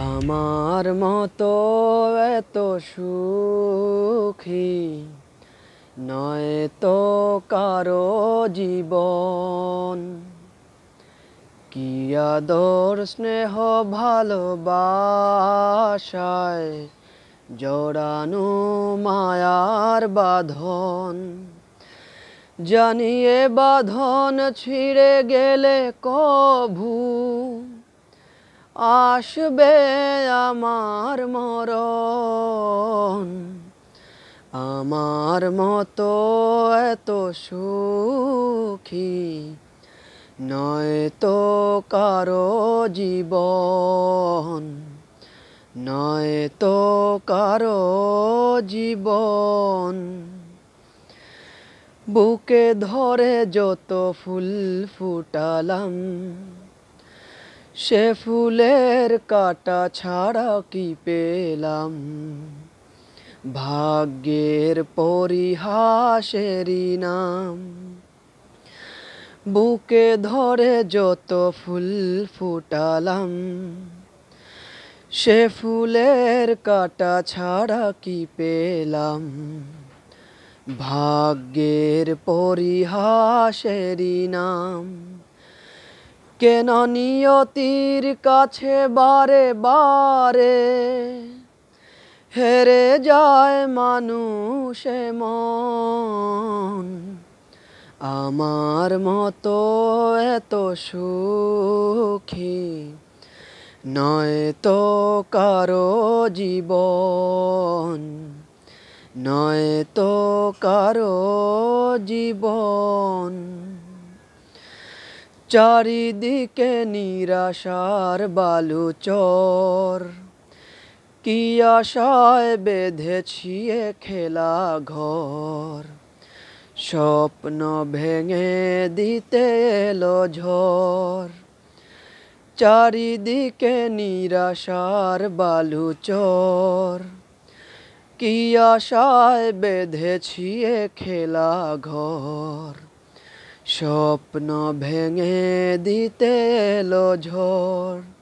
আমার মতো এত সুখী নয় তো কারো জীবন কি আদর স্নেহ ভালোবাসায় জড়ানো মায়ার বাঁধন জানিয়ে বাঁধন ছিঁড়ে গেলে কভু আসবে আমার মরণ আমার মতো এত সুখী নয় তো কারো জীবন নয় তো কারো জীবন বুকে ধরে যত ফুল ফুটালাম সে ফুলের কাটা ছাড়া কি পেলাম ভাগ্যের পরিহাসেরই নাম বুকে ধরে যত ফুল ফুটালাম সে ফুলের কাটা ছাড়া কি পেলাম ভাগ্যের পরিহাসেরই নাম কেন নিয়তির কাছে বারে বারে হেরে যায় মানুষে মন আমার মতো এত সুখী নয় তো কারো জীবন নয় তো কারো জীবন চারিদিকে নিরাশার বালুচর কি আশায় বেঁধেছি খেলা ঘর স্বপ্ন ভেঙে দিতে এলো ঝড় চারিদিকে নিরাশার বালুচর কি আশায় বেঁধেছি খেলা ঘর স্বপ্ন ভেঙে দিতে লো ঝড়